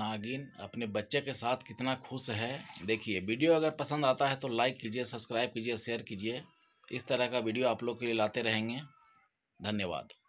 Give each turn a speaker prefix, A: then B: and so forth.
A: नागिन अपने बच्चे के साथ कितना खुश है देखिए वीडियो अगर पसंद आता है तो लाइक कीजिए सब्सक्राइब कीजिए शेयर कीजिए इस तरह का वीडियो आप लोग के लिए लाते रहेंगे धन्यवाद